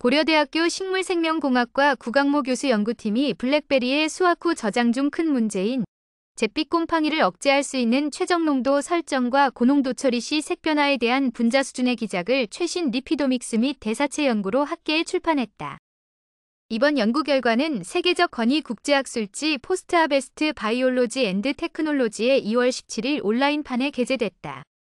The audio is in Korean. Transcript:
고려대학교 식물생명공학과 구강모 교수 연구팀이 블랙베리의 수확 후 저장 중 큰 문제인 잿빛 곰팡이를 억제할 수 있는 최적 농도 설정과 고농도 처리 시 색변화에 대한 분자 수준의 기작을 최신 리피도믹스 및 대사체 연구로 학계에 출판했다. 이번 연구 결과는 세계적 건의 국제학술지 포스트아베스트 바이올로지 앤드 테크놀로지의 2월 17일 온라인판에 게재됐다.